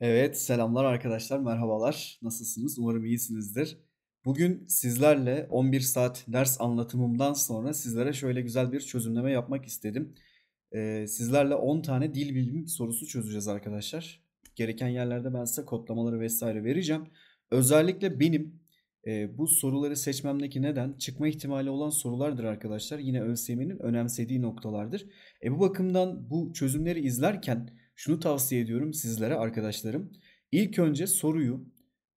Evet, selamlar arkadaşlar, merhabalar. Nasılsınız? Umarım iyisinizdir. Bugün sizlerle 11 saat ders anlatımımdan sonra sizlere şöyle güzel bir çözümleme yapmak istedim. Ee, sizlerle 10 tane dil bilimi sorusu çözeceğiz arkadaşlar. Gereken yerlerde ben size kodlamaları vesaire vereceğim. Özellikle benim e, bu soruları seçmemdeki neden çıkma ihtimali olan sorulardır arkadaşlar. Yine ÖSYM'nin önemsediği noktalardır. E, bu bakımdan bu çözümleri izlerken şunu tavsiye ediyorum sizlere arkadaşlarım. İlk önce soruyu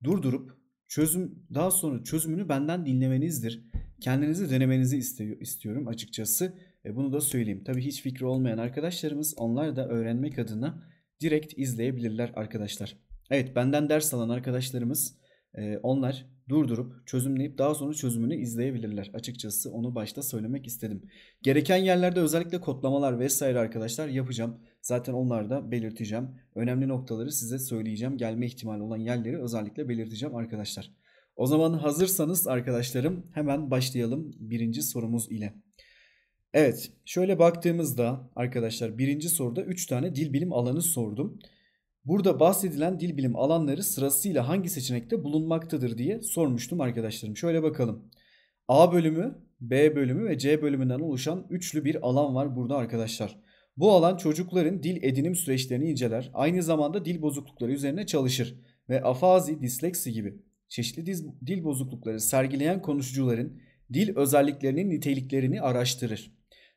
durdurup çözüm daha sonra çözümünü benden dinlemenizdir. Kendinizi denemenizi istiyorum açıkçası. E bunu da söyleyeyim. Tabii hiç fikri olmayan arkadaşlarımız onlar da öğrenmek adına direkt izleyebilirler arkadaşlar. Evet benden ders alan arkadaşlarımız e, onlar durdurup çözümleyip daha sonra çözümünü izleyebilirler. Açıkçası onu başta söylemek istedim. Gereken yerlerde özellikle kodlamalar vesaire arkadaşlar yapacağım. Zaten onları da belirteceğim. Önemli noktaları size söyleyeceğim. Gelme ihtimali olan yerleri özellikle belirteceğim arkadaşlar. O zaman hazırsanız arkadaşlarım hemen başlayalım birinci sorumuz ile. Evet şöyle baktığımızda arkadaşlar birinci soruda 3 tane dil bilim alanı sordum. Burada bahsedilen dil bilim alanları sırasıyla hangi seçenekte bulunmaktadır diye sormuştum arkadaşlarım. Şöyle bakalım. A bölümü, B bölümü ve C bölümünden oluşan üçlü bir alan var burada arkadaşlar. Bu alan çocukların dil edinim süreçlerini inceler. Aynı zamanda dil bozuklukları üzerine çalışır ve afazi, disleksi gibi çeşitli dil bozuklukları sergileyen konuşucuların dil özelliklerinin niteliklerini araştırır.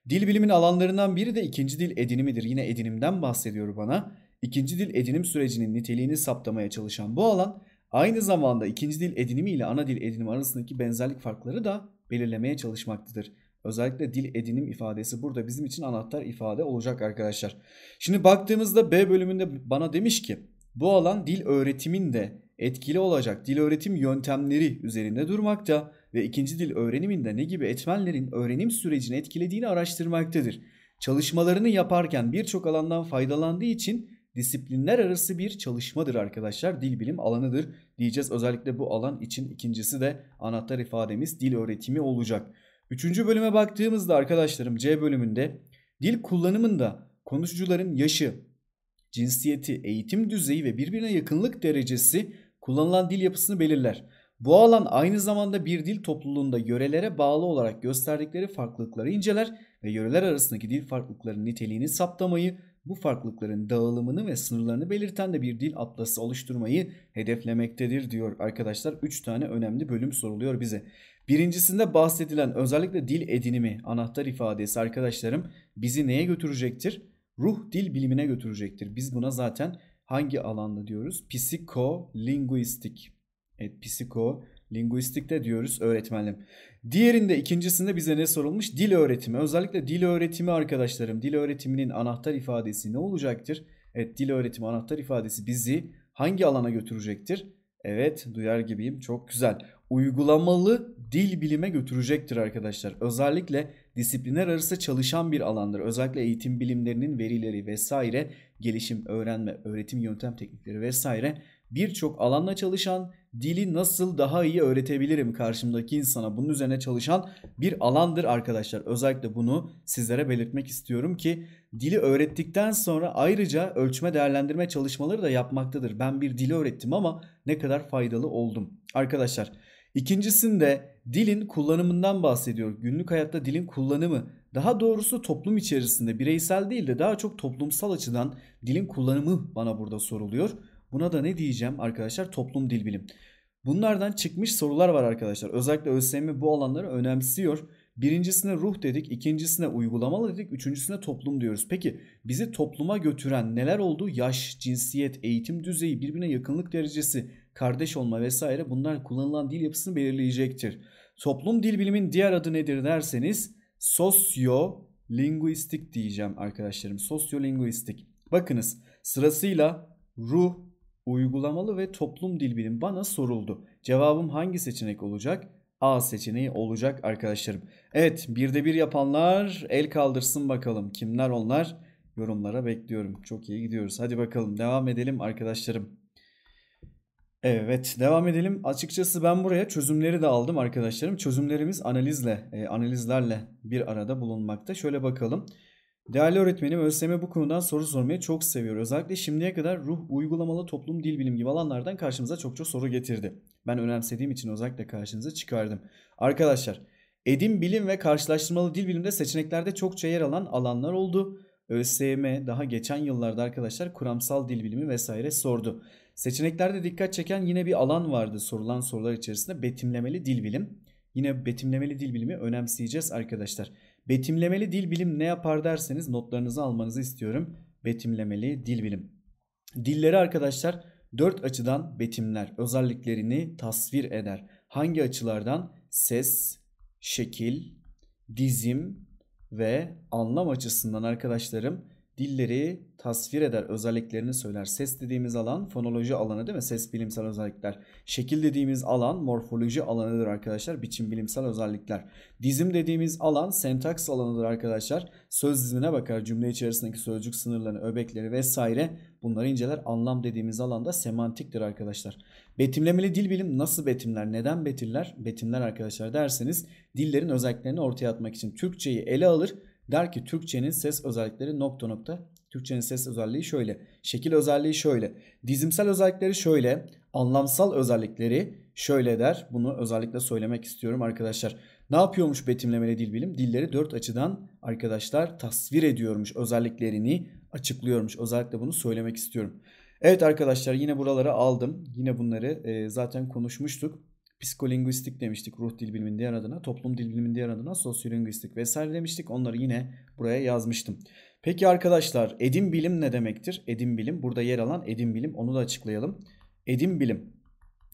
Dil bilimin alanlarından biri de ikinci dil edinimidir. Yine edinimden bahsediyor bana ikinci dil edinim sürecinin niteliğini saptamaya çalışan bu alan aynı zamanda ikinci dil edinimi ile ana dil edinimi arasındaki benzerlik farkları da belirlemeye çalışmaktadır. Özellikle dil edinim ifadesi burada bizim için anahtar ifade olacak arkadaşlar. Şimdi baktığımızda B bölümünde bana demiş ki bu alan dil öğretimin de etkili olacak dil öğretim yöntemleri üzerinde durmakta ve ikinci dil öğreniminde ne gibi etmenlerin öğrenim sürecini etkilediğini araştırmaktadır. Çalışmalarını yaparken birçok alandan faydalandığı için disiplinler arası bir çalışmadır arkadaşlar. Dil bilim alanıdır diyeceğiz. Özellikle bu alan için ikincisi de anahtar ifademiz dil öğretimi olacak. Üçüncü bölüme baktığımızda arkadaşlarım C bölümünde dil kullanımında konuşucuların yaşı, cinsiyeti, eğitim düzeyi ve birbirine yakınlık derecesi kullanılan dil yapısını belirler. Bu alan aynı zamanda bir dil topluluğunda yörelere bağlı olarak gösterdikleri farklılıkları inceler ve yöreler arasındaki dil farklılıklarının niteliğini saptamayı bu farklılıkların dağılımını ve sınırlarını belirten de bir dil atlası oluşturmayı hedeflemektedir diyor arkadaşlar. 3 tane önemli bölüm soruluyor bize. Birincisinde bahsedilen özellikle dil edinimi anahtar ifadesi arkadaşlarım bizi neye götürecektir? Ruh dil bilimine götürecektir. Biz buna zaten hangi alanda diyoruz? Psikolinguistik. Evet psikolinguistik de diyoruz öğretmenim. Diğerinde ikincisinde bize ne sorulmuş? Dil öğretimi. Özellikle dil öğretimi arkadaşlarım. Dil öğretiminin anahtar ifadesi ne olacaktır? Evet dil öğretimi anahtar ifadesi bizi hangi alana götürecektir? Evet duyar gibiyim çok güzel. Uygulamalı dil bilime götürecektir arkadaşlar. Özellikle disiplinler arası çalışan bir alandır. Özellikle eğitim bilimlerinin verileri vesaire, gelişim, öğrenme, öğretim yöntem teknikleri vesaire birçok alanla çalışan dili nasıl daha iyi öğretebilirim karşımdaki insana bunun üzerine çalışan bir alandır arkadaşlar. Özellikle bunu sizlere belirtmek istiyorum ki dili öğrettikten sonra ayrıca ölçme değerlendirme çalışmaları da yapmaktadır. Ben bir dili öğrettim ama ne kadar faydalı oldum. Arkadaşlar ikincisinde dilin kullanımından bahsediyor. Günlük hayatta dilin kullanımı daha doğrusu toplum içerisinde bireysel değil de daha çok toplumsal açıdan dilin kullanımı bana burada soruluyor. Buna da ne diyeceğim arkadaşlar? Toplum dil bilim. Bunlardan çıkmış sorular var arkadaşlar. Özellikle ÖSYM bu alanları önemsiyor. Birincisine ruh dedik, ikincisine uygulamalı dedik, üçüncüsüne toplum diyoruz. Peki bizi topluma götüren neler oldu? Yaş, cinsiyet, eğitim düzeyi, birbirine yakınlık derecesi, kardeş olma vesaire bunlar kullanılan dil yapısını belirleyecektir. Toplum dil bilimin diğer adı nedir derseniz sosyolinguistik diyeceğim arkadaşlarım. Sosyolinguistik. Bakınız sırasıyla ruh, uygulamalı ve toplum dil bilim bana soruldu. Cevabım hangi seçenek olacak? A seçeneği olacak arkadaşlarım. Evet birde bir yapanlar el kaldırsın bakalım. Kimler onlar? Yorumlara bekliyorum. Çok iyi gidiyoruz. Hadi bakalım devam edelim arkadaşlarım. Evet devam edelim. Açıkçası ben buraya çözümleri de aldım arkadaşlarım. Çözümlerimiz analizle, e, analizlerle bir arada bulunmakta. Şöyle bakalım. Değerli öğretmenim, ÖSYM bu konudan soru sormayı çok seviyor. Özellikle şimdiye kadar ruh, uygulamalı toplum, dil bilim gibi alanlardan karşımıza çokça soru getirdi. Ben önemsediğim için özellikle karşınıza çıkardım. Arkadaşlar, edim bilim ve karşılaştırmalı dil bilimde seçeneklerde çokça yer alan alanlar oldu. ÖSYM daha geçen yıllarda arkadaşlar kuramsal dil bilimi vesaire sordu. Seçeneklerde dikkat çeken yine bir alan vardı sorulan sorular içerisinde betimlemeli dil bilim. Yine betimlemeli dil bilimi önemseyeceğiz arkadaşlar. Betimlemeli dil bilim ne yapar derseniz notlarınızı almanızı istiyorum. Betimlemeli dil bilim. Dilleri arkadaşlar dört açıdan betimler. Özelliklerini tasvir eder. Hangi açılardan? Ses, şekil, dizim ve anlam açısından arkadaşlarım dilleri tasvir eder, özelliklerini söyler. Ses dediğimiz alan fonoloji alanı değil mi? Ses bilimsel özellikler. Şekil dediğimiz alan morfoloji alanıdır arkadaşlar. Biçim bilimsel özellikler. Dizim dediğimiz alan sentaks alanıdır arkadaşlar. Söz dizimine bakar. Cümle içerisindeki sözcük sınırlarını, öbekleri vesaire bunları inceler. Anlam dediğimiz alanda semantiktir arkadaşlar. Betimlemeli dil bilim nasıl betimler? Neden betimler? Betimler arkadaşlar derseniz dillerin özelliklerini ortaya atmak için Türkçeyi ele alır Der ki Türkçenin ses özellikleri nokta nokta. Türkçenin ses özelliği şöyle. Şekil özelliği şöyle. Dizimsel özellikleri şöyle. Anlamsal özellikleri şöyle der. Bunu özellikle söylemek istiyorum arkadaşlar. Ne yapıyormuş betimlemeli dil bilim? Dilleri dört açıdan arkadaşlar tasvir ediyormuş. Özelliklerini açıklıyormuş. Özellikle bunu söylemek istiyorum. Evet arkadaşlar yine buraları aldım. Yine bunları zaten konuşmuştuk. Psikolingüistik demiştik ruh dil bilimin diğer adına, toplum dil bilimin diğer adına, sosyolingüistik vesaire demiştik. Onları yine buraya yazmıştım. Peki arkadaşlar edim bilim ne demektir? Edim bilim burada yer alan edim bilim onu da açıklayalım. Edim bilim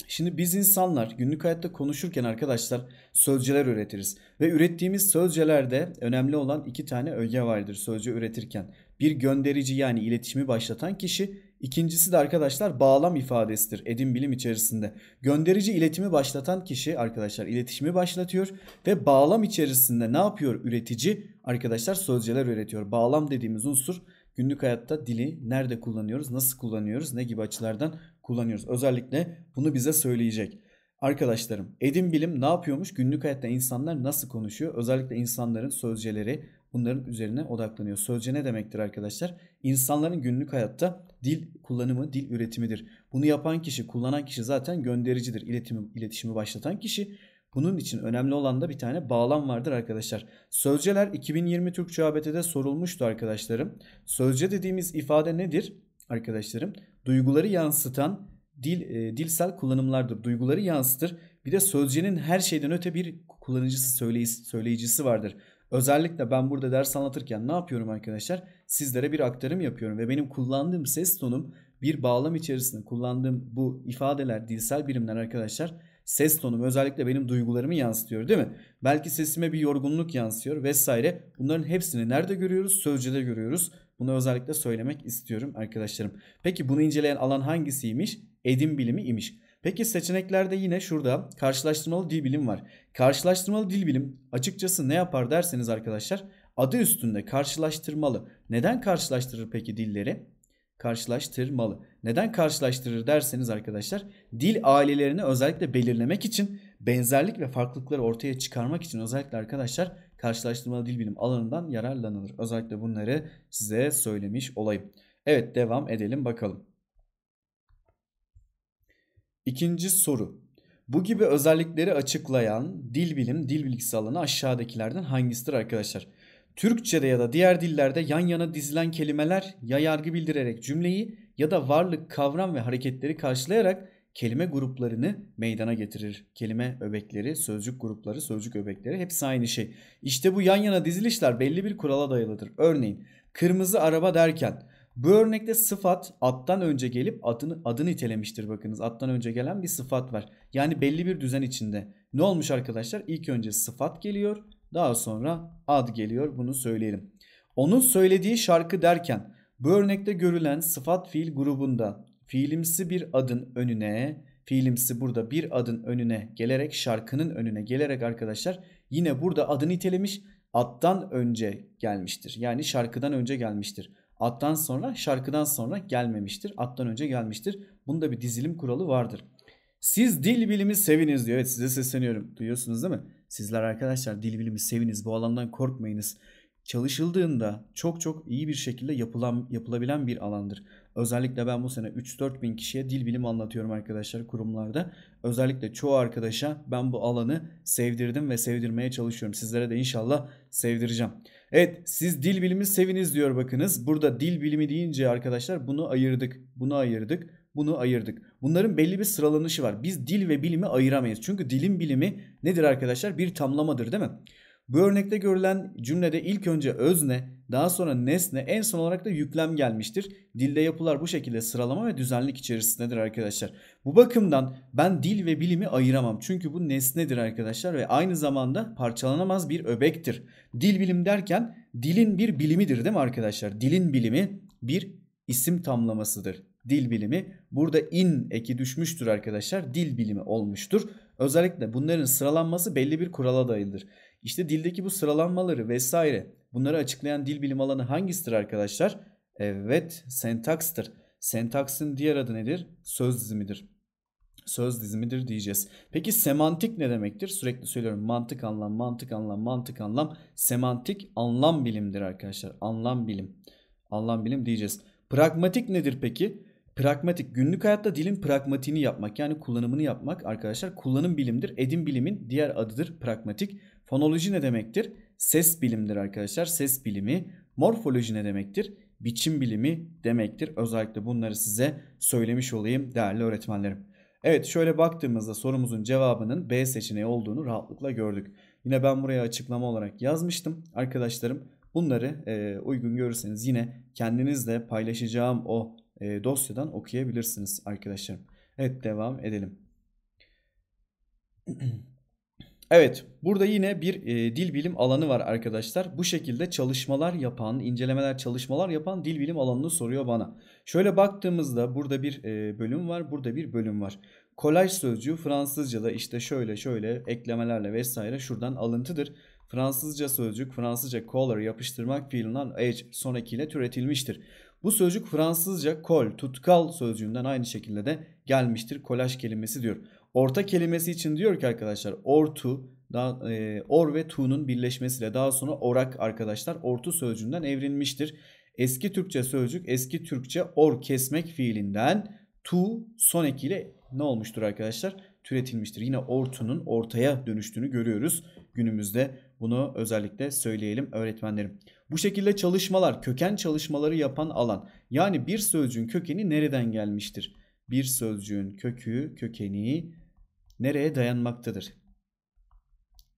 Şimdi biz insanlar günlük hayatta konuşurken arkadaşlar sözcüler üretiriz. Ve ürettiğimiz sözcelerde önemli olan iki tane öge vardır sözcü üretirken. Bir gönderici yani iletişimi başlatan kişi, İkincisi de arkadaşlar bağlam ifadesidir edin bilim içerisinde. Gönderici iletimi başlatan kişi arkadaşlar iletişimi başlatıyor ve bağlam içerisinde ne yapıyor üretici? Arkadaşlar sözceler üretiyor. Bağlam dediğimiz unsur günlük hayatta dili nerede kullanıyoruz, nasıl kullanıyoruz, ne gibi açılardan kullanıyoruz. Özellikle bunu bize söyleyecek. Arkadaşlarım Edin bilim ne yapıyormuş? Günlük hayatta insanlar nasıl konuşuyor? Özellikle insanların sözceleri bunların üzerine odaklanıyor. Sözce ne demektir arkadaşlar? İnsanların günlük hayatta Dil kullanımı, dil üretimidir. Bunu yapan kişi, kullanan kişi zaten göndericidir. İletimi, iletişimi başlatan kişi. Bunun için önemli olan da bir tane bağlam vardır arkadaşlar. Sözceler 2020 Türkçe ABT'de sorulmuştu arkadaşlarım. Sözce dediğimiz ifade nedir arkadaşlarım? Duyguları yansıtan dil e, dilsel kullanımlardır. Duyguları yansıtır. Bir de sözcenin her şeyden öte bir kullanıcısı söyleyicisi, söyleyicisi vardır. Özellikle ben burada ders anlatırken ne yapıyorum arkadaşlar? Sizlere bir aktarım yapıyorum ve benim kullandığım ses tonum bir bağlam içerisinde kullandığım bu ifadeler, dilsel birimler arkadaşlar ses tonum özellikle benim duygularımı yansıtıyor değil mi? Belki sesime bir yorgunluk yansıyor vesaire. Bunların hepsini nerede görüyoruz? Sözcüde görüyoruz. Bunu özellikle söylemek istiyorum arkadaşlarım. Peki bunu inceleyen alan hangisiymiş? Edim bilimi imiş. Peki seçeneklerde yine şurada karşılaştırmalı dil bilim var. Karşılaştırmalı dil bilim açıkçası ne yapar derseniz arkadaşlar adı üstünde karşılaştırmalı. Neden karşılaştırır peki dilleri? Karşılaştırmalı. Neden karşılaştırır derseniz arkadaşlar dil ailelerini özellikle belirlemek için benzerlik ve farklılıkları ortaya çıkarmak için özellikle arkadaşlar karşılaştırmalı dil bilim alanından yararlanılır. Özellikle bunları size söylemiş olayım. Evet devam edelim bakalım. İkinci soru. Bu gibi özellikleri açıklayan dil bilim, dil bilgisi alanı aşağıdakilerden hangisidir arkadaşlar? Türkçe'de ya da diğer dillerde yan yana dizilen kelimeler ya yargı bildirerek cümleyi ya da varlık, kavram ve hareketleri karşılayarak kelime gruplarını meydana getirir. Kelime öbekleri, sözcük grupları, sözcük öbekleri hepsi aynı şey. İşte bu yan yana dizilişler belli bir kurala dayalıdır. Örneğin kırmızı araba derken bu örnekte sıfat attan önce gelip adını, adı nitelemiştir bakınız. Attan önce gelen bir sıfat var. Yani belli bir düzen içinde. Ne olmuş arkadaşlar? İlk önce sıfat geliyor. Daha sonra ad geliyor. Bunu söyleyelim. Onun söylediği şarkı derken bu örnekte görülen sıfat fiil grubunda fiilimsi bir adın önüne fiilimsi burada bir adın önüne gelerek şarkının önüne gelerek arkadaşlar yine burada adını itelemiş attan önce gelmiştir. Yani şarkıdan önce gelmiştir. Attan sonra şarkıdan sonra gelmemiştir. Attan önce gelmiştir. Bunda bir dizilim kuralı vardır. Siz dil bilimi seviniz diyor. Evet size sesleniyorum. Duyuyorsunuz değil mi? Sizler arkadaşlar dil bilimi seviniz. Bu alandan korkmayınız çalışıldığında çok çok iyi bir şekilde yapılan, yapılabilen bir alandır. Özellikle ben bu sene 3-4 bin kişiye dil bilimi anlatıyorum arkadaşlar kurumlarda. Özellikle çoğu arkadaşa ben bu alanı sevdirdim ve sevdirmeye çalışıyorum. Sizlere de inşallah sevdireceğim. Evet siz dil bilimi seviniz diyor bakınız. Burada dil bilimi deyince arkadaşlar bunu ayırdık, bunu ayırdık, bunu ayırdık. Bunların belli bir sıralanışı var. Biz dil ve bilimi ayıramayız. Çünkü dilin bilimi nedir arkadaşlar? Bir tamlamadır değil mi? Bu örnekte görülen cümlede ilk önce özne, daha sonra nesne, en son olarak da yüklem gelmiştir. Dilde yapılar bu şekilde sıralama ve düzenlik içerisindedir arkadaşlar. Bu bakımdan ben dil ve bilimi ayıramam. Çünkü bu nesnedir arkadaşlar ve aynı zamanda parçalanamaz bir öbektir. Dil bilim derken dilin bir bilimidir değil mi arkadaşlar? Dilin bilimi bir isim tamlamasıdır. Dil bilimi burada in eki düşmüştür arkadaşlar. Dil bilimi olmuştur. Özellikle bunların sıralanması belli bir kurala dayalıdır. İşte dildeki bu sıralanmaları vesaire bunları açıklayan dil bilim alanı hangisidir arkadaşlar? Evet sentakstır. Sentaksın diğer adı nedir? Söz dizimidir. Söz dizimidir diyeceğiz. Peki semantik ne demektir? Sürekli söylüyorum mantık anlam, mantık anlam, mantık anlam. Semantik anlam bilimdir arkadaşlar. Anlam bilim. Anlam bilim diyeceğiz. Pragmatik nedir peki? Pragmatik günlük hayatta dilin pragmatiğini yapmak yani kullanımını yapmak arkadaşlar kullanım bilimdir. Edim bilimin diğer adıdır pragmatik. Fonoloji ne demektir? Ses bilimdir arkadaşlar. Ses bilimi. Morfoloji ne demektir? Biçim bilimi demektir. Özellikle bunları size söylemiş olayım değerli öğretmenlerim. Evet şöyle baktığımızda sorumuzun cevabının B seçeneği olduğunu rahatlıkla gördük. Yine ben buraya açıklama olarak yazmıştım arkadaşlarım. Bunları e, uygun görürseniz yine kendinizle paylaşacağım o e, dosyadan okuyabilirsiniz arkadaşlarım. Evet devam edelim. Evet, burada yine bir e, dil bilim alanı var arkadaşlar. Bu şekilde çalışmalar yapan, incelemeler, çalışmalar yapan dil bilim alanını soruyor bana. Şöyle baktığımızda burada bir e, bölüm var, burada bir bölüm var. Kolaj sözcüğü Fransızca'da işte şöyle şöyle eklemelerle vesaire şuradan alıntıdır. Fransızca sözcük, Fransızca color yapıştırmak fiilinden edge son ekiyle türetilmiştir. Bu sözcük Fransızca kol, tutkal sözcüğünden aynı şekilde de gelmiştir. Kolaj kelimesi diyor. Orta kelimesi için diyor ki arkadaşlar ortu, daha, e, or ve tu'nun birleşmesiyle daha sonra orak arkadaşlar ortu sözcüğünden evrilmiştir. Eski Türkçe sözcük eski Türkçe or kesmek fiilinden tu son ekiyle ne olmuştur arkadaşlar? Türetilmiştir. Yine ortunun ortaya dönüştüğünü görüyoruz günümüzde bunu özellikle söyleyelim öğretmenlerim. Bu şekilde çalışmalar, köken çalışmaları yapan alan. Yani bir sözcüğün kökeni nereden gelmiştir? Bir sözcüğün kökü, kökeni nereye dayanmaktadır?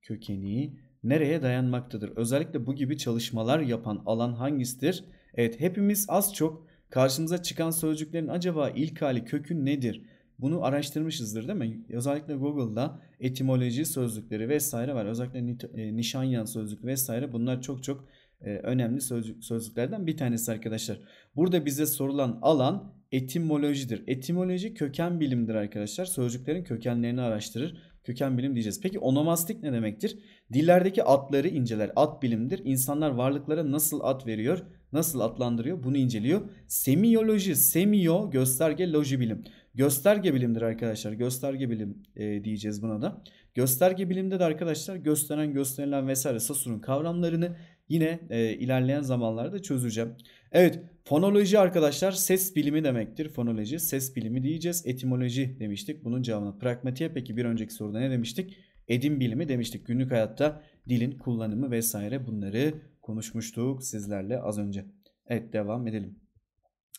Kökeni nereye dayanmaktadır? Özellikle bu gibi çalışmalar yapan alan hangisidir? Evet hepimiz az çok karşımıza çıkan sözcüklerin acaba ilk hali kökün nedir? Bunu araştırmışızdır değil mi? Özellikle Google'da etimoloji sözlükleri vesaire var. Özellikle e, Nişanyan sözlükleri vesaire bunlar çok çok e, önemli sözlük, sözlüklerden bir tanesi arkadaşlar. Burada bize sorulan alan etimolojidir. Etimoloji köken bilimdir arkadaşlar. Sözcüklerin kökenlerini araştırır. Köken bilim diyeceğiz. Peki onomastik ne demektir? Dillerdeki adları inceler. Ad bilimdir. İnsanlar varlıklara nasıl ad veriyor? Nasıl atlandırıyor, Bunu inceliyor. Semiyoloji, semiyo gösterge loji bilim. Gösterge bilimdir arkadaşlar. Gösterge bilim e, diyeceğiz buna da. Gösterge bilimde de arkadaşlar gösteren, gösterilen vesaire Sasur'un kavramlarını yine e, ilerleyen zamanlarda çözeceğim. Evet fonoloji arkadaşlar ses bilimi demektir. Fonoloji ses bilimi diyeceğiz. Etimoloji demiştik bunun cevabına. Pragmatiğe peki bir önceki soruda ne demiştik? Edim bilimi demiştik. Günlük hayatta dilin kullanımı vesaire bunları konuşmuştuk sizlerle az önce. Evet devam edelim.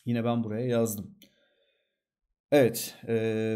Yine ben buraya yazdım. Evet, e,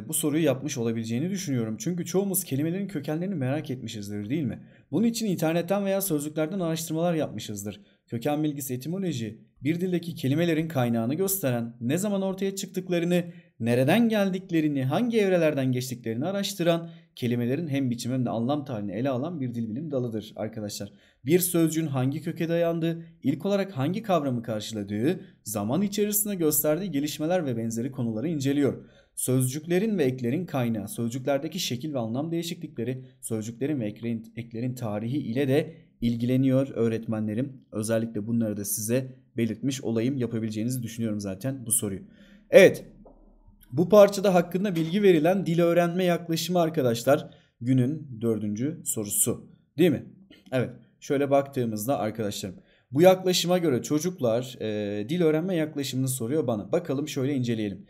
bu soruyu yapmış olabileceğini düşünüyorum. Çünkü çoğumuz kelimelerin kökenlerini merak etmişizdir değil mi? Bunun için internetten veya sözlüklerden araştırmalar yapmışızdır. Köken bilgisi etimoloji, bir dildeki kelimelerin kaynağını gösteren, ne zaman ortaya çıktıklarını nereden geldiklerini, hangi evrelerden geçtiklerini araştıran, kelimelerin hem biçim hem de anlam tarihini ele alan bir dil bilim dalıdır arkadaşlar. Bir sözcüğün hangi köke dayandığı, ilk olarak hangi kavramı karşıladığı, zaman içerisinde gösterdiği gelişmeler ve benzeri konuları inceliyor. Sözcüklerin ve eklerin kaynağı, sözcüklerdeki şekil ve anlam değişiklikleri, sözcüklerin ve eklerin, eklerin tarihi ile de ilgileniyor öğretmenlerim. Özellikle bunları da size belirtmiş olayım yapabileceğinizi düşünüyorum zaten bu soruyu. Evet bu parçada hakkında bilgi verilen dil öğrenme yaklaşımı arkadaşlar günün dördüncü sorusu değil mi? Evet şöyle baktığımızda arkadaşlarım bu yaklaşıma göre çocuklar e, dil öğrenme yaklaşımını soruyor bana. Bakalım şöyle inceleyelim.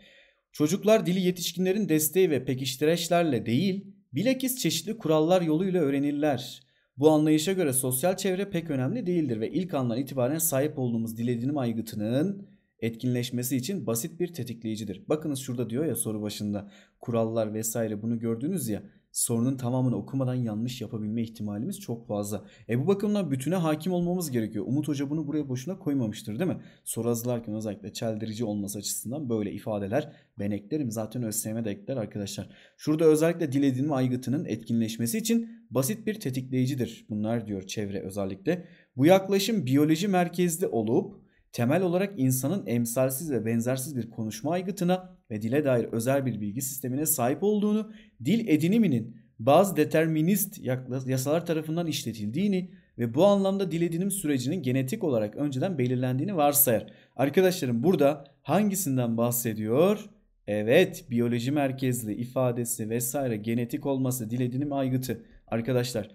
Çocuklar dili yetişkinlerin desteği ve pekiştireçlerle değil bilakis çeşitli kurallar yoluyla öğrenirler. Bu anlayışa göre sosyal çevre pek önemli değildir ve ilk andan itibaren sahip olduğumuz dil edinme aygıtının etkinleşmesi için basit bir tetikleyicidir. Bakınız şurada diyor ya soru başında kurallar vesaire bunu gördünüz ya sorunun tamamını okumadan yanlış yapabilme ihtimalimiz çok fazla. E bu bakımdan bütüne hakim olmamız gerekiyor. Umut Hoca bunu buraya boşuna koymamıştır değil mi? Soru hazırlarken özellikle çeldirici olması açısından böyle ifadeler ben eklerim. Zaten ÖSYM de ekler arkadaşlar. Şurada özellikle dil edinme aygıtının etkinleşmesi için basit bir tetikleyicidir. Bunlar diyor çevre özellikle. Bu yaklaşım biyoloji merkezli olup temel olarak insanın emsalsiz ve benzersiz bir konuşma aygıtına ve dile dair özel bir bilgi sistemine sahip olduğunu, dil ediniminin bazı determinist yasalar tarafından işletildiğini ve bu anlamda dil edinim sürecinin genetik olarak önceden belirlendiğini varsayar. Arkadaşlarım burada hangisinden bahsediyor? Evet, biyoloji merkezli ifadesi vesaire genetik olması, dil edinim aygıtı arkadaşlar,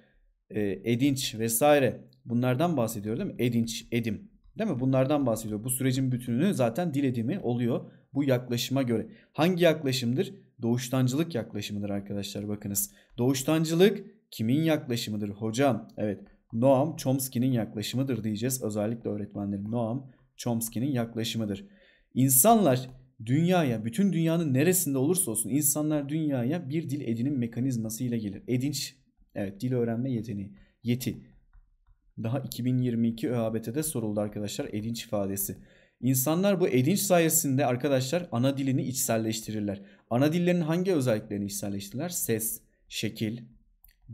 e, edinç vesaire bunlardan bahsediyor değil mi? Edinç, edim. Değil mi? Bunlardan bahsediyor. Bu sürecin bütününü zaten dilediğimi oluyor bu yaklaşıma göre. Hangi yaklaşımdır? Doğuştancılık yaklaşımıdır arkadaşlar bakınız. Doğuştancılık kimin yaklaşımıdır hocam? Evet Noam Chomsky'nin yaklaşımıdır diyeceğiz. Özellikle öğretmenlerim Noam Chomsky'nin yaklaşımıdır. İnsanlar dünyaya, bütün dünyanın neresinde olursa olsun insanlar dünyaya bir dil edinim mekanizması ile gelir. Edinç, evet dil öğrenme yeteneği, yeti daha 2022 ÖABT'de soruldu arkadaşlar edinç ifadesi. İnsanlar bu edinç sayesinde arkadaşlar ana dilini içselleştirirler. Ana dillerin hangi özelliklerini içselleştirirler? Ses, şekil,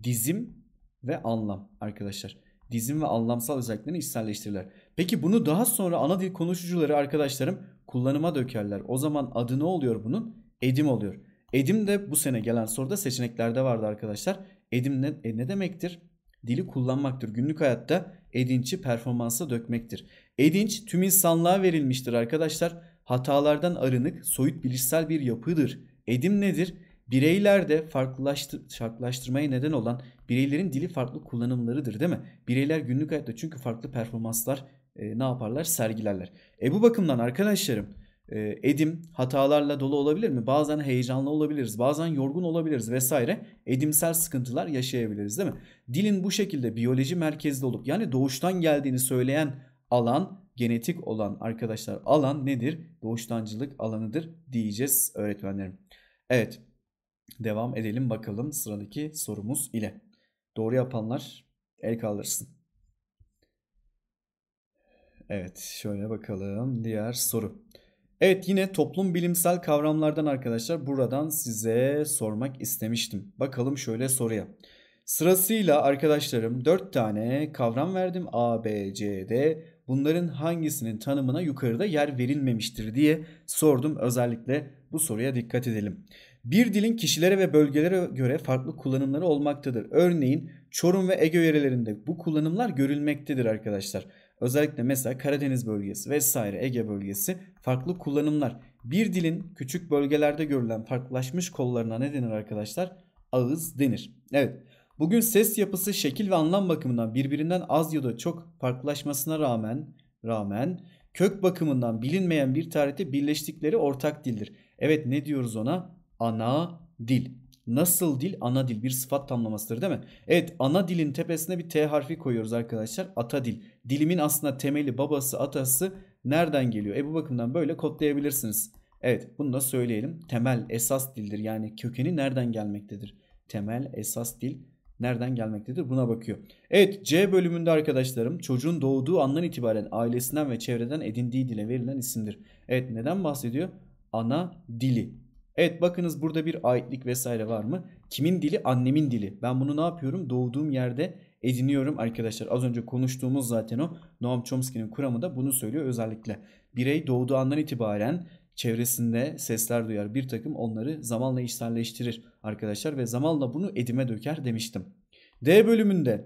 dizim ve anlam arkadaşlar. Dizim ve anlamsal özelliklerini içselleştirirler. Peki bunu daha sonra ana dil konuşucuları arkadaşlarım kullanıma dökerler. O zaman adı ne oluyor bunun? Edim oluyor. Edim de bu sene gelen soruda seçeneklerde vardı arkadaşlar. Edim ne, e ne demektir? dili kullanmaktır. Günlük hayatta edinci performansa dökmektir. Edinç tüm insanlığa verilmiştir arkadaşlar. Hatalardan arınık, soyut bilişsel bir yapıdır. Edim nedir? Bireylerde farklılaştır, farklılaştırmaya neden olan bireylerin dili farklı kullanımlarıdır değil mi? Bireyler günlük hayatta çünkü farklı performanslar e, ne yaparlar? Sergilerler. E bu bakımdan arkadaşlarım e, edim hatalarla dolu olabilir mi? Bazen heyecanlı olabiliriz, bazen yorgun olabiliriz vesaire. Edimsel sıkıntılar yaşayabiliriz değil mi? Dilin bu şekilde biyoloji merkezli olup yani doğuştan geldiğini söyleyen alan, genetik olan arkadaşlar alan nedir? Doğuştancılık alanıdır diyeceğiz öğretmenlerim. Evet. Devam edelim bakalım sıradaki sorumuz ile. Doğru yapanlar el kaldırsın. Evet, şöyle bakalım diğer soru. Evet yine toplum bilimsel kavramlardan arkadaşlar buradan size sormak istemiştim. Bakalım şöyle soruya. Sırasıyla arkadaşlarım 4 tane kavram verdim. A, B, C, D. Bunların hangisinin tanımına yukarıda yer verilmemiştir diye sordum. Özellikle bu soruya dikkat edelim. Bir dilin kişilere ve bölgelere göre farklı kullanımları olmaktadır. Örneğin Çorum ve Ege yörelerinde bu kullanımlar görülmektedir arkadaşlar. Özellikle mesela Karadeniz bölgesi vesaire Ege bölgesi farklı kullanımlar. Bir dilin küçük bölgelerde görülen farklılaşmış kollarına ne denir arkadaşlar? Ağız denir. Evet. Bugün ses yapısı şekil ve anlam bakımından birbirinden az ya da çok farklılaşmasına rağmen rağmen kök bakımından bilinmeyen bir tarihte birleştikleri ortak dildir. Evet ne diyoruz ona? Ana dil. Nasıl dil? Ana dil bir sıfat tamlamasıdır değil mi? Evet ana dilin tepesine bir T harfi koyuyoruz arkadaşlar. Ata dil. Dilimin aslında temeli, babası, atası nereden geliyor? E bu bakımdan böyle kodlayabilirsiniz. Evet bunu da söyleyelim. Temel esas dildir. Yani kökeni nereden gelmektedir? Temel esas dil nereden gelmektedir? Buna bakıyor. Evet C bölümünde arkadaşlarım çocuğun doğduğu andan itibaren ailesinden ve çevreden edindiği dile verilen isimdir. Evet neden bahsediyor? Ana dili. Evet bakınız burada bir aitlik vesaire var mı? Kimin dili? Annemin dili. Ben bunu ne yapıyorum? Doğduğum yerde ediniyorum arkadaşlar. Az önce konuştuğumuz zaten o Noam Chomsky'nin kuramı da bunu söylüyor özellikle. Birey doğduğu andan itibaren çevresinde sesler duyar. Bir takım onları zamanla içselleştirir arkadaşlar ve zamanla bunu edime döker demiştim. D bölümünde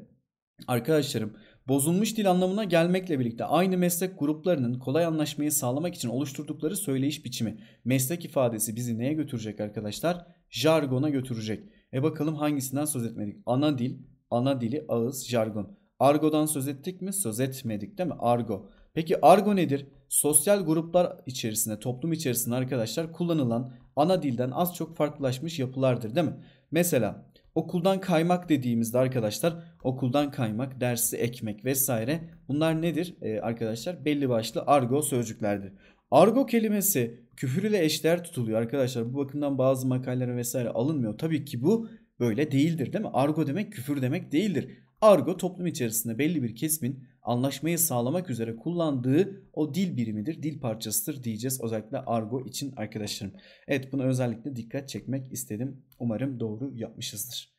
arkadaşlarım bozulmuş dil anlamına gelmekle birlikte aynı meslek gruplarının kolay anlaşmayı sağlamak için oluşturdukları söyleyiş biçimi. Meslek ifadesi bizi neye götürecek arkadaşlar? Jargona götürecek. E bakalım hangisinden söz etmedik? Ana dil, ana dili, ağız, jargon. Argo'dan söz ettik mi? Söz etmedik değil mi? Argo. Peki argo nedir? Sosyal gruplar içerisinde, toplum içerisinde arkadaşlar kullanılan ana dilden az çok farklılaşmış yapılardır değil mi? Mesela Okuldan kaymak dediğimizde arkadaşlar okuldan kaymak, dersi ekmek vesaire bunlar nedir ee, arkadaşlar? Belli başlı argo sözcüklerdir. Argo kelimesi küfür ile eşdeğer tutuluyor arkadaşlar. Bu bakımdan bazı makalelere vesaire alınmıyor. Tabii ki bu böyle değildir değil mi? Argo demek küfür demek değildir. Argo toplum içerisinde belli bir kesimin anlaşmayı sağlamak üzere kullandığı o dil birimidir, dil parçasıdır diyeceğiz özellikle argo için arkadaşlarım. Evet buna özellikle dikkat çekmek istedim. Umarım doğru yapmışızdır.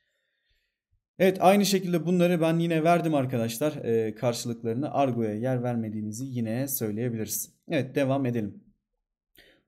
Evet aynı şekilde bunları ben yine verdim arkadaşlar ee, karşılıklarını argoya yer vermediğimizi yine söyleyebiliriz. Evet devam edelim.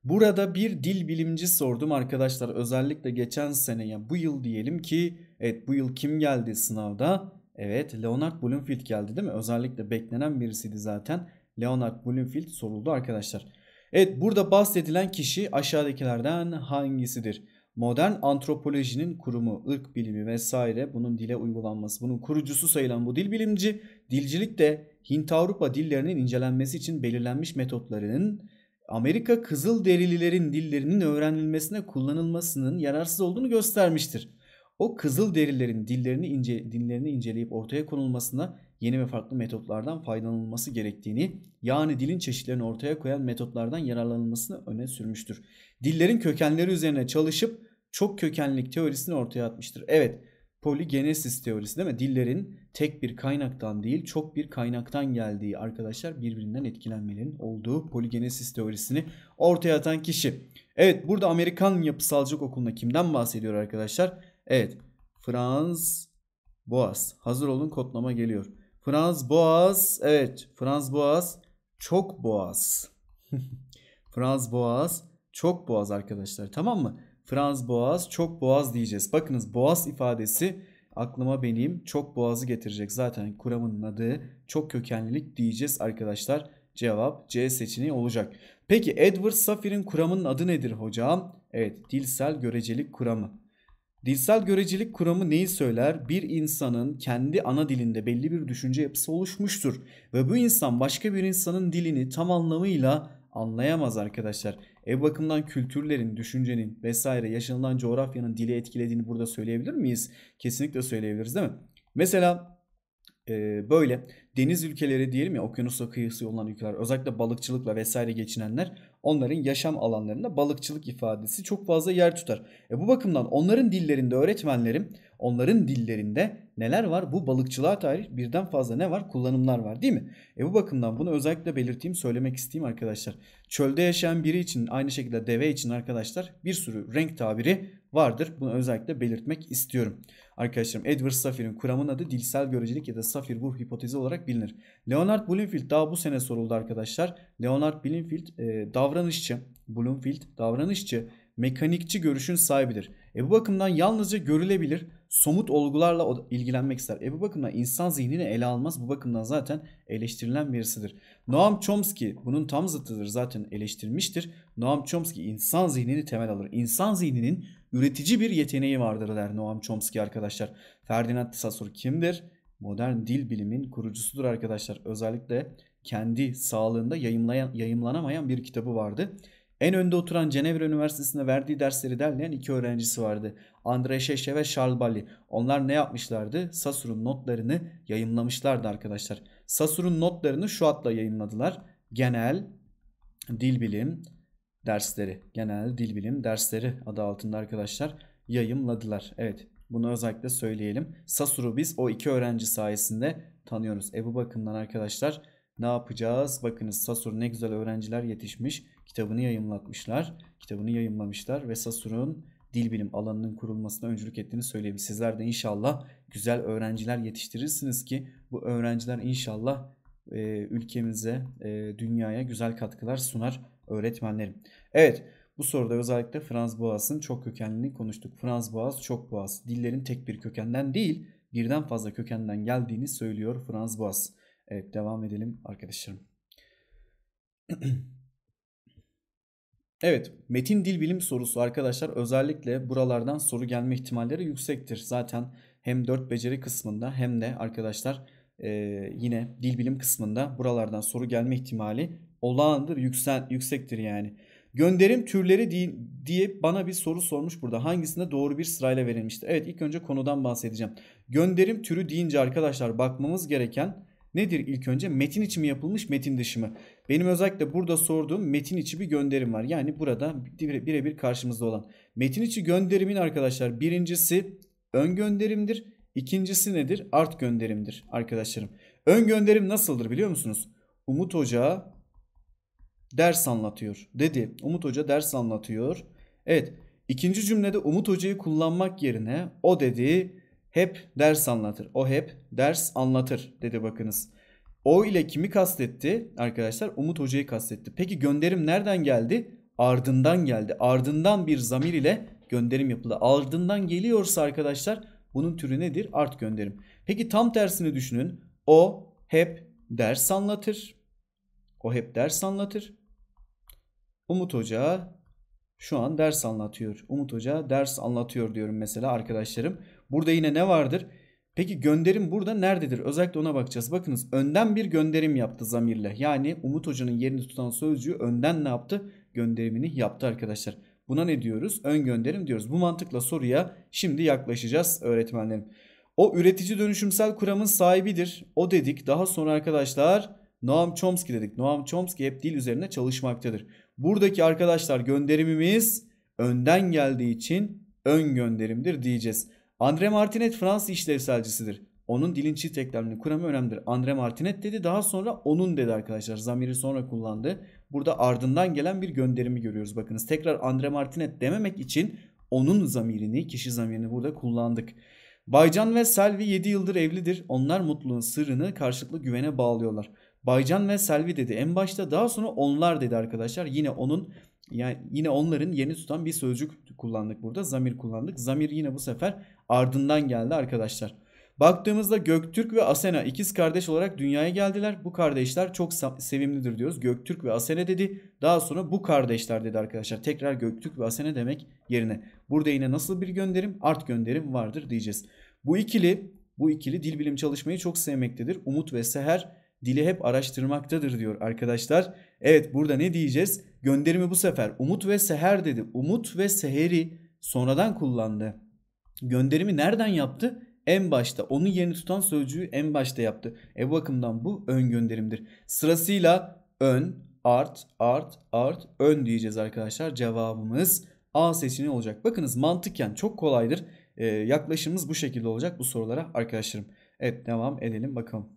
Burada bir dil bilimci sordum arkadaşlar özellikle geçen sene ya bu yıl diyelim ki evet bu yıl kim geldi sınavda Evet Leonard Bloomfield geldi değil mi? Özellikle beklenen birisiydi zaten. Leonard Bloomfield soruldu arkadaşlar. Evet burada bahsedilen kişi aşağıdakilerden hangisidir? Modern antropolojinin kurumu, ırk bilimi vesaire bunun dile uygulanması, bunun kurucusu sayılan bu dil bilimci, dilcilik de Hint-Avrupa dillerinin incelenmesi için belirlenmiş metotlarının Amerika Kızılderililerin dillerinin öğrenilmesine kullanılmasının yararsız olduğunu göstermiştir o kızıl derilerin dillerini ince, dinlerini inceleyip ortaya konulmasına yeni ve farklı metotlardan faydalanılması gerektiğini yani dilin çeşitlerini ortaya koyan metotlardan yararlanılmasını öne sürmüştür. Dillerin kökenleri üzerine çalışıp çok kökenlik teorisini ortaya atmıştır. Evet poligenesis teorisi değil mi? Dillerin tek bir kaynaktan değil çok bir kaynaktan geldiği arkadaşlar birbirinden etkilenmelerin olduğu poligenesis teorisini ortaya atan kişi. Evet burada Amerikan yapısalcılık okulunda kimden bahsediyor arkadaşlar? Evet. Franz Boas, Hazır olun kodlama geliyor. Franz Boas, Evet. Franz Boas, Çok Boas. Franz Boas, Çok Boas arkadaşlar. Tamam mı? Franz Boas, Çok Boas diyeceğiz. Bakınız Boas ifadesi aklıma benim çok boğazı getirecek. Zaten kuramın adı çok kökenlilik diyeceğiz arkadaşlar. Cevap C seçeneği olacak. Peki Edward Safir'in kuramının adı nedir hocam? Evet dilsel görecelik kuramı. Dilsel görecilik kuramı neyi söyler? Bir insanın kendi ana dilinde belli bir düşünce yapısı oluşmuştur ve bu insan başka bir insanın dilini tam anlamıyla anlayamaz arkadaşlar. Ev bakımdan kültürlerin, düşüncenin vesaire yaşanılan coğrafyanın dili etkilediğini burada söyleyebilir miyiz? Kesinlikle söyleyebiliriz değil mi? Mesela böyle deniz ülkeleri diyelim ya okyanusla kıyısı olan ülkeler özellikle balıkçılıkla vesaire geçinenler onların yaşam alanlarında balıkçılık ifadesi çok fazla yer tutar. E bu bakımdan onların dillerinde öğretmenlerim onların dillerinde neler var? Bu balıkçılığa dair birden fazla ne var? Kullanımlar var değil mi? E bu bakımdan bunu özellikle belirteyim, söylemek isteyeyim arkadaşlar. Çölde yaşayan biri için aynı şekilde deve için arkadaşlar bir sürü renk tabiri vardır. Bunu özellikle belirtmek istiyorum. Arkadaşlarım Edward Safir'in kuramın adı dilsel görecelik ya da Safir-Whorf hipotezi olarak bilinir. Leonard Bloomfield daha bu sene soruldu arkadaşlar. Leonard Bloomfield e, davranışçı, Bloomfield davranışçı, mekanikçi görüşün sahibidir. E bu bakımdan yalnızca görülebilir somut olgularla ilgilenmek ister. E bu bakımdan insan zihnini ele almaz. Bu bakımdan zaten eleştirilen birisidir. Noam Chomsky bunun tam zıttıdır zaten eleştirmiştir. Noam Chomsky insan zihnini temel alır. İnsan zihninin üretici bir yeteneği vardır der Noam Chomsky arkadaşlar. Ferdinand de Saussure kimdir? Modern dil bilimin kurucusudur arkadaşlar. Özellikle kendi sağlığında yayımlayan, yayımlanamayan bir kitabı vardı. En önde oturan Cenevre Üniversitesi'nde verdiği dersleri derleyen iki öğrencisi vardı. André Şeşe ve Charles Bally. Onlar ne yapmışlardı? Sasur'un notlarını yayımlamışlardı arkadaşlar. Sasur'un notlarını şu adla yayımladılar. Genel, dil bilim, dersleri, genelde dil bilim dersleri adı altında arkadaşlar yayımladılar. Evet bunu özellikle söyleyelim. Sasur'u biz o iki öğrenci sayesinde tanıyoruz. E bu bakımdan arkadaşlar ne yapacağız? Bakınız Sasur ne güzel öğrenciler yetişmiş. Kitabını yayımlatmışlar. Kitabını yayımlamışlar ve Sasur'un dil bilim alanının kurulmasına öncülük ettiğini söyleyebiliriz. Sizler de inşallah güzel öğrenciler yetiştirirsiniz ki bu öğrenciler inşallah e, ülkemize, e, dünyaya güzel katkılar sunar öğretmenlerim. Evet bu soruda özellikle Franz Boğaz'ın çok kökenliliğini konuştuk. Franz Boğaz çok boğaz. Dillerin tek bir kökenden değil birden fazla kökenden geldiğini söylüyor Franz Boğaz. Evet devam edelim arkadaşlarım. Evet, metin dil bilim sorusu arkadaşlar özellikle buralardan soru gelme ihtimalleri yüksektir. Zaten hem 4 beceri kısmında hem de arkadaşlar e, yine dil bilim kısmında buralardan soru gelme ihtimali olağandır, yüksel, yüksektir yani. Gönderim türleri değil, diye bana bir soru sormuş burada. Hangisinde doğru bir sırayla verilmiştir? Evet ilk önce konudan bahsedeceğim. Gönderim türü deyince arkadaşlar bakmamız gereken nedir ilk önce? Metin içi mi yapılmış, metin dışı mı? Benim özellikle burada sorduğum metin içi bir gönderim var. Yani burada birebir karşımızda olan. Metin içi gönderimin arkadaşlar birincisi ön gönderimdir. İkincisi nedir? Art gönderimdir arkadaşlarım. Ön gönderim nasıldır biliyor musunuz? Umut Ocağı ders anlatıyor dedi. Umut Hoca ders anlatıyor. Evet ikinci cümlede Umut Hoca'yı kullanmak yerine o dedi hep ders anlatır. O hep ders anlatır dedi bakınız. O ile kimi kastetti arkadaşlar? Umut Hoca'yı kastetti. Peki gönderim nereden geldi? Ardından geldi. Ardından bir zamir ile gönderim yapıldı. Ardından geliyorsa arkadaşlar bunun türü nedir? Art gönderim. Peki tam tersini düşünün. O hep ders anlatır. O hep ders anlatır. Umut Hoca şu an ders anlatıyor. Umut Hoca ders anlatıyor diyorum mesela arkadaşlarım. Burada yine ne vardır? Peki gönderim burada nerededir? Özellikle ona bakacağız. Bakınız önden bir gönderim yaptı zamirle. Yani Umut Hoca'nın yerini tutan sözcüğü önden ne yaptı? Gönderimini yaptı arkadaşlar. Buna ne diyoruz? Ön gönderim diyoruz. Bu mantıkla soruya şimdi yaklaşacağız öğretmenlerim. O üretici dönüşümsel kuramın sahibidir. O dedik. Daha sonra arkadaşlar Noam Chomsky dedik. Noam Chomsky hep dil üzerine çalışmaktadır. Buradaki arkadaşlar gönderimimiz önden geldiği için ön gönderimdir diyeceğiz. André Martinet Fransız işlevselcisidir. Onun dilin çift eklemini kuramı önemlidir. André Martinet dedi daha sonra onun dedi arkadaşlar. Zamiri sonra kullandı. Burada ardından gelen bir gönderimi görüyoruz. Bakınız tekrar André Martinet dememek için onun zamirini, kişi zamirini burada kullandık. Baycan ve Selvi 7 yıldır evlidir. Onlar mutluluğun sırrını karşılıklı güvene bağlıyorlar. Baycan ve Selvi dedi en başta daha sonra onlar dedi arkadaşlar. Yine onun yani yine onların yeni tutan bir sözcük kullandık burada. Zamir kullandık. Zamir yine bu sefer ardından geldi arkadaşlar. Baktığımızda Göktürk ve Asena ikiz kardeş olarak dünyaya geldiler. Bu kardeşler çok sevimlidir diyoruz. Göktürk ve Asena dedi. Daha sonra bu kardeşler dedi arkadaşlar. Tekrar Göktürk ve Asena demek yerine. Burada yine nasıl bir gönderim? Art gönderim vardır diyeceğiz. Bu ikili bu ikili dil bilim çalışmayı çok sevmektedir. Umut ve Seher dili hep araştırmaktadır diyor arkadaşlar. Evet burada ne diyeceğiz? Gönderimi bu sefer umut ve seher dedi. Umut ve seheri sonradan kullandı. Gönderimi nereden yaptı? En başta onun yerini tutan sözcüğü en başta yaptı. E bu bakımdan bu ön gönderimdir. Sırasıyla ön, art, art, art, ön diyeceğiz arkadaşlar. Cevabımız A seçeneği olacak. Bakınız mantıken çok kolaydır. Ee, yaklaşımımız bu şekilde olacak bu sorulara arkadaşlarım. Evet devam edelim bakalım.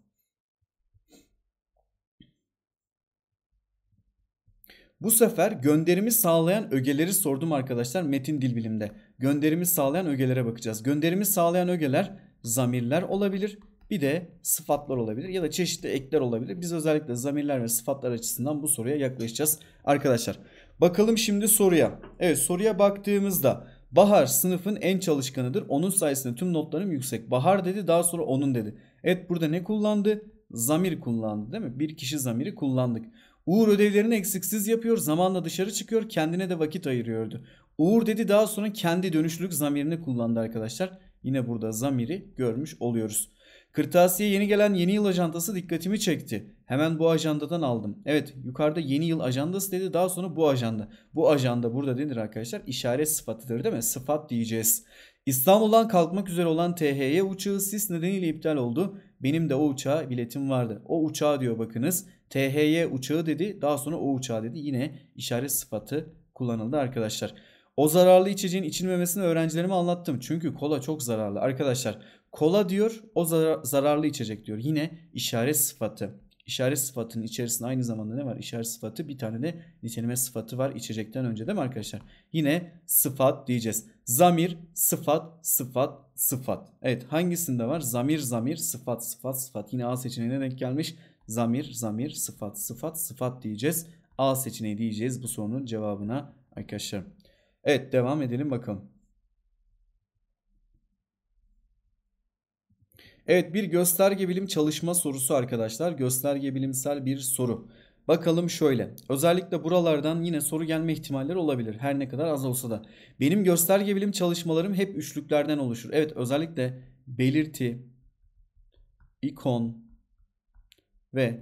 Bu sefer gönderimi sağlayan ögeleri sordum arkadaşlar metin dil bilimde. Gönderimi sağlayan ögelere bakacağız. Gönderimi sağlayan ögeler zamirler olabilir. Bir de sıfatlar olabilir ya da çeşitli ekler olabilir. Biz özellikle zamirler ve sıfatlar açısından bu soruya yaklaşacağız arkadaşlar. Bakalım şimdi soruya. Evet soruya baktığımızda Bahar sınıfın en çalışkanıdır. Onun sayesinde tüm notlarım yüksek. Bahar dedi daha sonra onun dedi. Evet burada ne kullandı? Zamir kullandı değil mi? Bir kişi zamiri kullandık. Uğur ödevlerini eksiksiz yapıyor, zamanla dışarı çıkıyor, kendine de vakit ayırıyordu. Uğur dedi daha sonra kendi dönüşlülük zamirini kullandı arkadaşlar. Yine burada zamiri görmüş oluyoruz. Kırtasiye yeni gelen yeni yıl ajandası dikkatimi çekti. Hemen bu ajandadan aldım. Evet yukarıda yeni yıl ajandası dedi daha sonra bu ajanda. Bu ajanda burada denir arkadaşlar işaret sıfatıdır değil mi? Sıfat diyeceğiz. İstanbul'dan kalkmak üzere olan THY uçağı sis nedeniyle iptal oldu. Benim de o uçağa biletim vardı. O uçağa diyor bakınız THY uçağı dedi. Daha sonra o uçağı dedi. Yine işaret sıfatı kullanıldı arkadaşlar. O zararlı içeceğin içilmemesini öğrencilerime anlattım. Çünkü kola çok zararlı. Arkadaşlar kola diyor o zarar, zararlı içecek diyor. Yine işaret sıfatı. İşaret sıfatının içerisinde aynı zamanda ne var? İşaret sıfatı bir tane de niteleme sıfatı var içecekten önce değil mi arkadaşlar? Yine sıfat diyeceğiz. Zamir, sıfat, sıfat, sıfat. Evet hangisinde var? Zamir, zamir, sıfat, sıfat, sıfat. Yine A seçeneğine denk gelmiş zamir, zamir, sıfat, sıfat, sıfat diyeceğiz. A seçeneği diyeceğiz bu sorunun cevabına arkadaşlar. Evet devam edelim bakalım. Evet bir gösterge bilim çalışma sorusu arkadaşlar. Gösterge bilimsel bir soru. Bakalım şöyle. Özellikle buralardan yine soru gelme ihtimalleri olabilir. Her ne kadar az olsa da. Benim gösterge bilim çalışmalarım hep üçlüklerden oluşur. Evet özellikle belirti, ikon, ve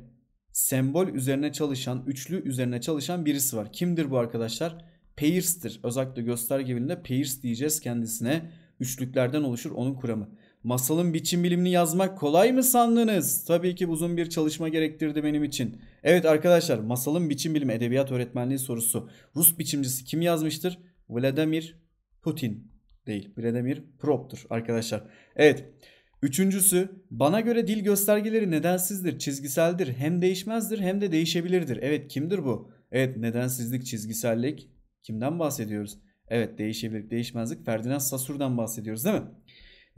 sembol üzerine çalışan, üçlü üzerine çalışan birisi var. Kimdir bu arkadaşlar? Pairs'tir. Özellikle gösterge biliminde pairs diyeceğiz kendisine. Üçlüklerden oluşur onun kuramı. Masalın biçim bilimini yazmak kolay mı sandınız? Tabii ki uzun bir çalışma gerektirdi benim için. Evet arkadaşlar masalın biçim bilimi edebiyat öğretmenliği sorusu. Rus biçimcisi kim yazmıştır? Vladimir Putin değil. Vladimir Prop'tur arkadaşlar. Evet. Üçüncüsü, bana göre dil göstergeleri nedensizdir, çizgiseldir. Hem değişmezdir hem de değişebilirdir. Evet kimdir bu? Evet nedensizlik, çizgisellik. Kimden bahsediyoruz? Evet değişebilir, değişmezlik. Ferdinand Sasur'dan bahsediyoruz değil mi?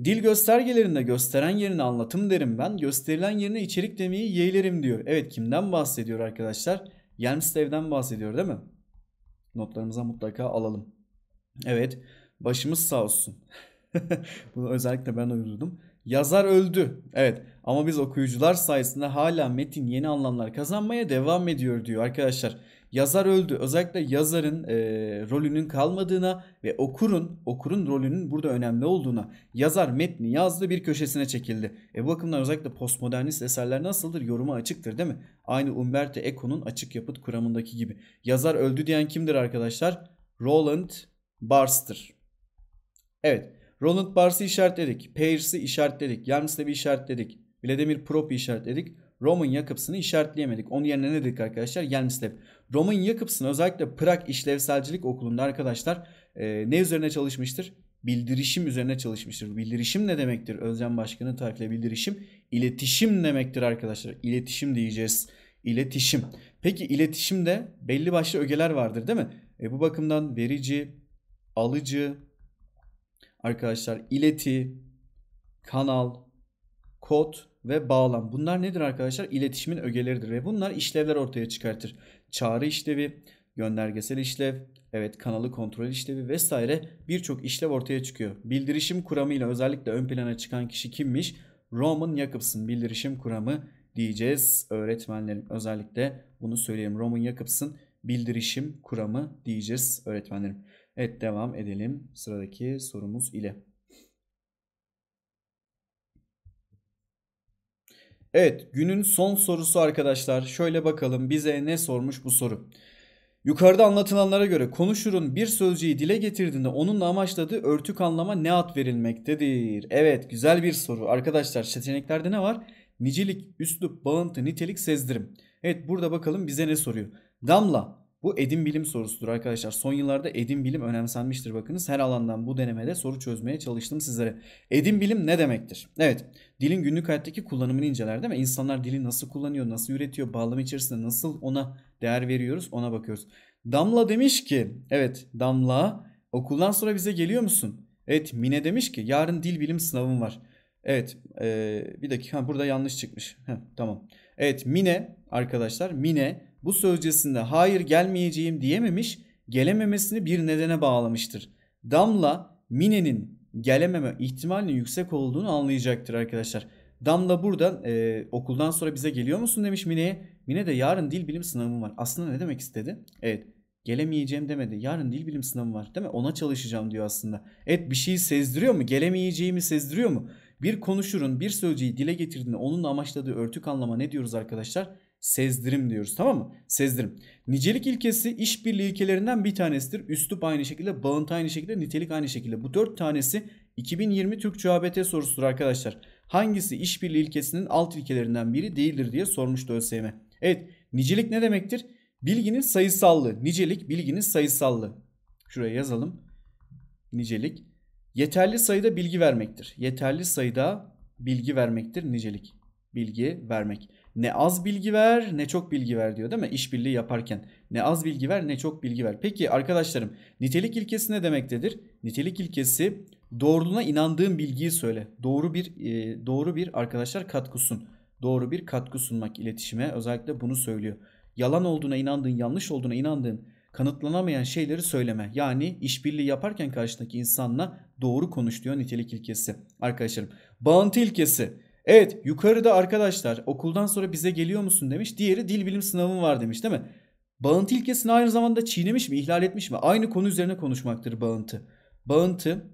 Dil göstergelerinde gösteren yerine anlatım derim ben. Gösterilen yerine içerik demeyi yeğlerim diyor. Evet kimden bahsediyor arkadaşlar? Yelmstev'den bahsediyor değil mi? Notlarımıza mutlaka alalım. Evet başımız sağ olsun. Bunu özellikle ben uydurdum. Yazar öldü. Evet ama biz okuyucular sayesinde hala metin yeni anlamlar kazanmaya devam ediyor diyor arkadaşlar. Yazar öldü. Özellikle yazarın e, rolünün kalmadığına ve okurun okurun rolünün burada önemli olduğuna. Yazar metni yazdı bir köşesine çekildi. E bu bakımdan özellikle postmodernist eserler nasıldır? Yoruma açıktır değil mi? Aynı Umberto Eco'nun açık yapıt kuramındaki gibi. Yazar öldü diyen kimdir arkadaşlar? Roland Barthes'tir. Evet. Roland Barthes'i işaretledik. Page'i işaretledik. Yarmstab'i işaretledik. Vladimir Prop'u işaretledik. Roman Jakobs'ını işaretleyemedik. Onun yerine ne dedik arkadaşlar? Yelmislep. Roman Jakobs'ın özellikle Prag İşlevselcilik Okulu'nda arkadaşlar e, ne üzerine çalışmıştır? Bildirişim üzerine çalışmıştır. Bildirişim ne demektir? Özcan Başkan'ın tarifle bildirişim. İletişim demektir arkadaşlar. İletişim diyeceğiz. İletişim. Peki iletişimde belli başlı ögeler vardır değil mi? E, bu bakımdan verici, alıcı, arkadaşlar ileti, kanal, kod ve bağlam. Bunlar nedir arkadaşlar? İletişimin ögeleridir ve bunlar işlevler ortaya çıkartır. Çağrı işlevi, göndergesel işlev, evet kanalı kontrol işlevi vesaire birçok işlev ortaya çıkıyor. Bildirişim kuramıyla özellikle ön plana çıkan kişi kimmiş? Roman Jacobs'ın bildirişim kuramı diyeceğiz. Öğretmenlerim özellikle bunu söyleyeyim. Roman Jacobs'ın bildirişim kuramı diyeceğiz öğretmenlerim. Evet devam edelim sıradaki sorumuz ile. Evet günün son sorusu arkadaşlar. Şöyle bakalım bize ne sormuş bu soru. Yukarıda anlatılanlara göre konuşurun bir sözcüğü dile getirdiğinde onunla amaçladığı örtük anlama ne ad verilmektedir? Evet güzel bir soru. Arkadaşlar seçeneklerde ne var? Nicelik, üslup, bağıntı, nitelik, sezdirim. Evet burada bakalım bize ne soruyor. Damla bu edin bilim sorusudur arkadaşlar. Son yıllarda edin bilim önemsenmiştir bakınız. Her alandan bu denemede soru çözmeye çalıştım sizlere. Edin bilim ne demektir? Evet dilin günlük hayattaki kullanımını inceler değil mi? İnsanlar dili nasıl kullanıyor, nasıl üretiyor, bağlam içerisinde nasıl ona değer veriyoruz ona bakıyoruz. Damla demiş ki evet Damla okuldan sonra bize geliyor musun? Evet Mine demiş ki yarın dil bilim sınavım var. Evet ee, bir dakika ha, burada yanlış çıkmış. Heh, tamam. Evet Mine arkadaşlar Mine bu sözcesinde hayır gelmeyeceğim diyememiş, gelememesini bir nedene bağlamıştır. Damla Mine'nin gelememe ihtimalinin yüksek olduğunu anlayacaktır arkadaşlar. Damla burada e, okuldan sonra bize geliyor musun demiş Mine'ye. Mine de yarın dil bilim sınavım var. Aslında ne demek istedi? Evet gelemeyeceğim demedi. Yarın dil bilim sınavı var değil mi? Ona çalışacağım diyor aslında. Evet bir şeyi sezdiriyor mu? Gelemeyeceğimi sezdiriyor mu? Bir konuşurun bir sözcüğü dile getirdiğinde onun amaçladığı örtük anlama ne diyoruz arkadaşlar? sezdirim diyoruz tamam mı? Sezdirim. Nicelik ilkesi işbirliği ilkelerinden bir tanesidir. Üslup aynı şekilde, bağıntı aynı şekilde, nitelik aynı şekilde. Bu dört tanesi 2020 Türkçe ABT sorusudur arkadaşlar. Hangisi işbirliği ilkesinin alt ilkelerinden biri değildir diye sormuştu ÖSYM. Evet nicelik ne demektir? Bilginin sayısallığı. Nicelik bilginin sayısallığı. Şuraya yazalım. Nicelik yeterli sayıda bilgi vermektir. Yeterli sayıda bilgi vermektir nicelik bilgi vermek. Ne az bilgi ver ne çok bilgi ver diyor değil mi? İşbirliği yaparken. Ne az bilgi ver ne çok bilgi ver. Peki arkadaşlarım nitelik ilkesi ne demektedir? Nitelik ilkesi doğruluğuna inandığın bilgiyi söyle. Doğru bir e, doğru bir arkadaşlar katkı sun. Doğru bir katkı sunmak iletişime özellikle bunu söylüyor. Yalan olduğuna inandığın, yanlış olduğuna inandığın, kanıtlanamayan şeyleri söyleme. Yani işbirliği yaparken karşıdaki insanla doğru konuş diyor nitelik ilkesi. Arkadaşlarım bağıntı ilkesi Evet yukarıda arkadaşlar okuldan sonra bize geliyor musun demiş. Diğeri dil bilim sınavım var demiş değil mi? Bağıntı ilkesini aynı zamanda çiğnemiş mi, ihlal etmiş mi? Aynı konu üzerine konuşmaktır bağıntı. Bağıntı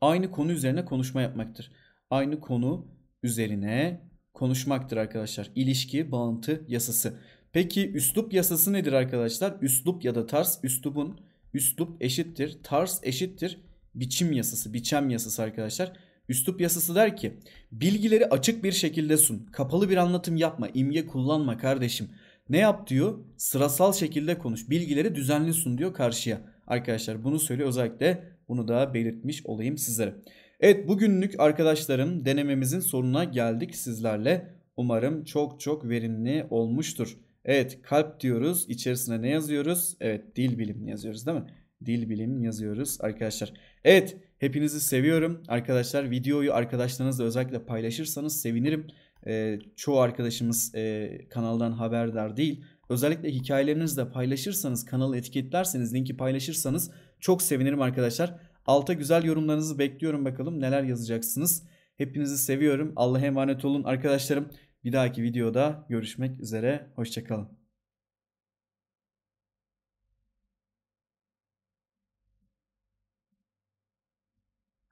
aynı konu üzerine konuşma yapmaktır. Aynı konu üzerine konuşmaktır arkadaşlar. İlişki, bağıntı yasası. Peki üslup yasası nedir arkadaşlar? Üslup ya da tarz, üslubun üslup eşittir, tarz eşittir biçim yasası, biçem yasası arkadaşlar. Üslup yasası der ki bilgileri açık bir şekilde sun. Kapalı bir anlatım yapma. imge kullanma kardeşim. Ne yap diyor? Sırasal şekilde konuş. Bilgileri düzenli sun diyor karşıya. Arkadaşlar bunu söylüyor. Özellikle bunu da belirtmiş olayım sizlere. Evet bugünlük arkadaşlarım denememizin sonuna geldik sizlerle. Umarım çok çok verimli olmuştur. Evet kalp diyoruz. İçerisine ne yazıyoruz? Evet dil bilim yazıyoruz değil mi? Dil bilim yazıyoruz arkadaşlar. Evet Hepinizi seviyorum. Arkadaşlar videoyu arkadaşlarınızla özellikle paylaşırsanız sevinirim. E, çoğu arkadaşımız e, kanaldan haberdar değil. Özellikle hikayelerinizi de paylaşırsanız, kanalı etiketlerseniz, linki paylaşırsanız çok sevinirim arkadaşlar. Alta güzel yorumlarınızı bekliyorum bakalım neler yazacaksınız. Hepinizi seviyorum. Allah'a emanet olun arkadaşlarım. Bir dahaki videoda görüşmek üzere. Hoşçakalın.